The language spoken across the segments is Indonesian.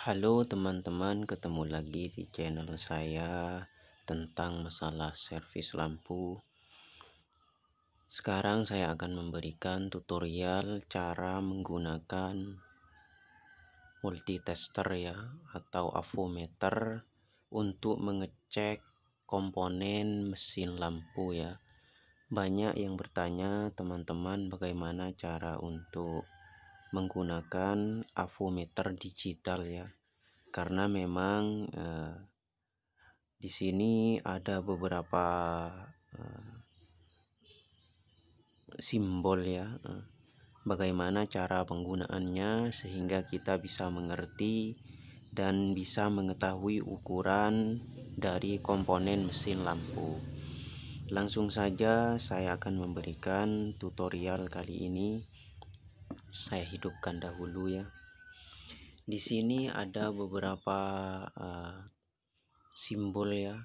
Halo teman-teman, ketemu lagi di channel saya tentang masalah servis lampu. Sekarang saya akan memberikan tutorial cara menggunakan multitester ya atau avometer untuk mengecek komponen mesin lampu ya. Banyak yang bertanya teman-teman bagaimana cara untuk menggunakan avometer digital ya karena memang eh, di sini ada beberapa eh, simbol ya eh, bagaimana cara penggunaannya sehingga kita bisa mengerti dan bisa mengetahui ukuran dari komponen mesin lampu langsung saja saya akan memberikan tutorial kali ini saya hidupkan dahulu ya. Di sini ada beberapa uh, simbol ya.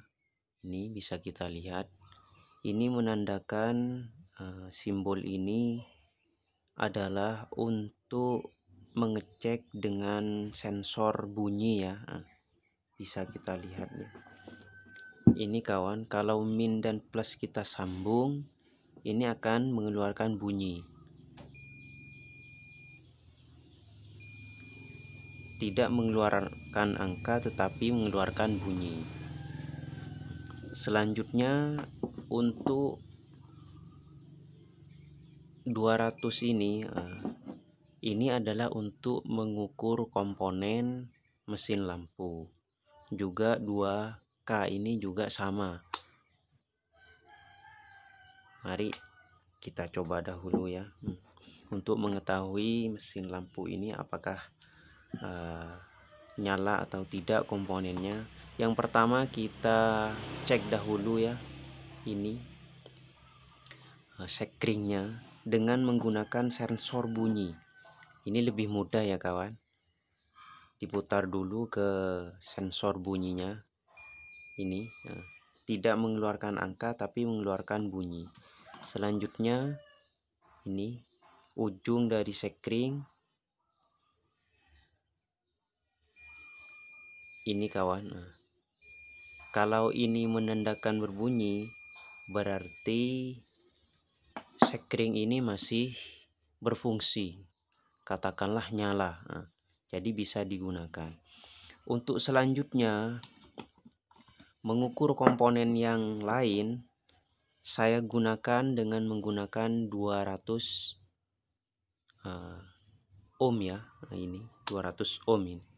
Ini bisa kita lihat. Ini menandakan uh, simbol ini adalah untuk mengecek dengan sensor bunyi ya. bisa kita lihat ya. Ini kawan, kalau min dan plus kita sambung, ini akan mengeluarkan bunyi tidak mengeluarkan angka tetapi mengeluarkan bunyi. Selanjutnya untuk 200 ini eh, ini adalah untuk mengukur komponen mesin lampu. Juga 2K ini juga sama. Mari kita coba dahulu ya. Hmm. Untuk mengetahui mesin lampu ini apakah uh, nyala atau tidak komponennya yang pertama kita cek dahulu ya ini uh, sekringnya dengan menggunakan sensor bunyi ini lebih mudah ya kawan diputar dulu ke sensor bunyinya ini uh, tidak mengeluarkan angka tapi mengeluarkan bunyi selanjutnya ini ujung dari sekring ini kawan eh. kalau ini menandakan berbunyi berarti sekring ini masih berfungsi katakanlah nyala eh. jadi bisa digunakan untuk selanjutnya mengukur komponen yang lain saya gunakan dengan menggunakan 200 uh, eh, ohm ya nah, ini 200 ohm ini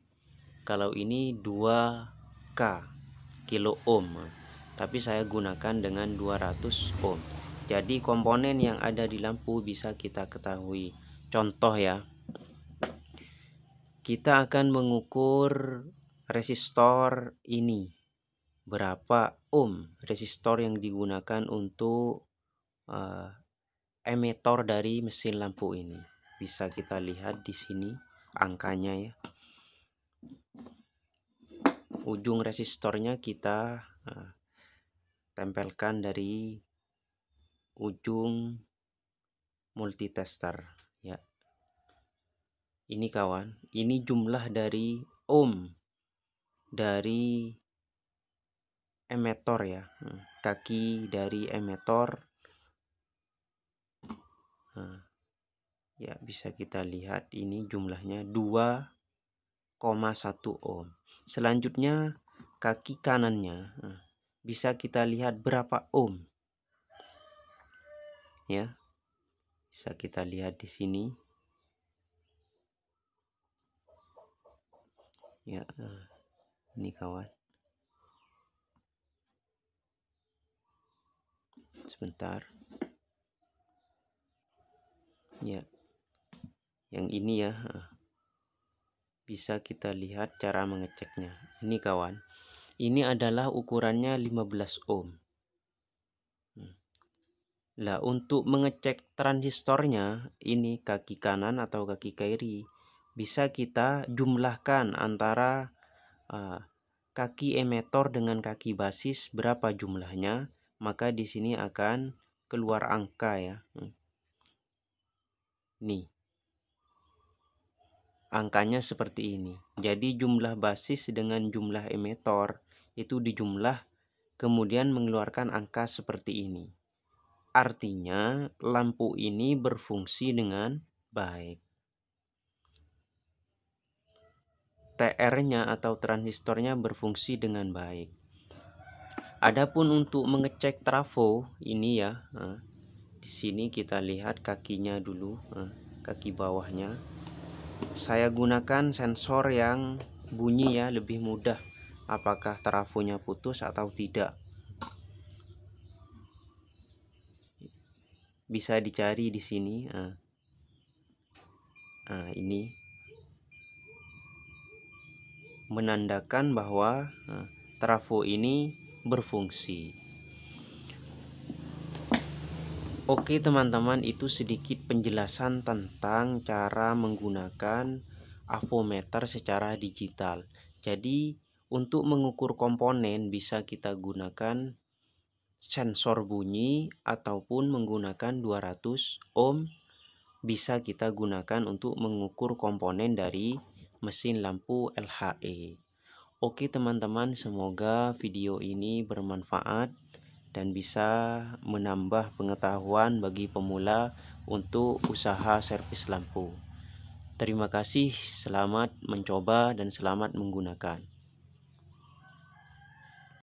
kalau ini 2K kilo ohm tapi saya gunakan dengan 200 ohm jadi komponen yang ada di lampu bisa kita ketahui contoh ya kita akan mengukur resistor ini berapa ohm resistor yang digunakan untuk uh, emitor dari mesin lampu ini bisa kita lihat di sini angkanya ya ujung resistornya kita eh, tempelkan dari ujung multitester ya ini kawan ini jumlah dari ohm dari emetor ya hmm, kaki dari emetor hmm, ya bisa kita lihat ini jumlahnya 2 ohm. Selanjutnya kaki kanannya. Nah, bisa kita lihat berapa ohm. Ya. Bisa kita lihat di sini. Ya, eh, ini kawan. Sebentar. Ya. Yang ini ya. Eh bisa kita lihat cara mengeceknya. Ini kawan, ini adalah ukurannya 15 ohm. Hmm. lah untuk mengecek transistornya, ini kaki kanan atau kaki kiri, bisa kita jumlahkan antara uh, kaki emitor dengan kaki basis berapa jumlahnya, maka di sini akan keluar angka ya. Hmm. Nih, angkanya seperti ini. Jadi jumlah basis dengan jumlah emitor itu dijumlah kemudian mengeluarkan angka seperti ini. Artinya lampu ini berfungsi dengan baik. TR-nya atau transistornya berfungsi dengan baik. Adapun untuk mengecek trafo ini ya, eh, di sini kita lihat kakinya dulu, eh, kaki bawahnya saya gunakan sensor yang bunyi ya lebih mudah apakah trafonya putus atau tidak bisa dicari di sini nah, nah ini menandakan bahwa ah, trafo ini berfungsi Oke teman-teman itu sedikit penjelasan tentang cara menggunakan avometer secara digital Jadi untuk mengukur komponen bisa kita gunakan sensor bunyi ataupun menggunakan 200 ohm bisa kita gunakan untuk mengukur komponen dari mesin lampu LHE Oke teman-teman semoga video ini bermanfaat dan bisa menambah pengetahuan bagi pemula untuk usaha servis lampu. Terima kasih, selamat mencoba dan selamat menggunakan.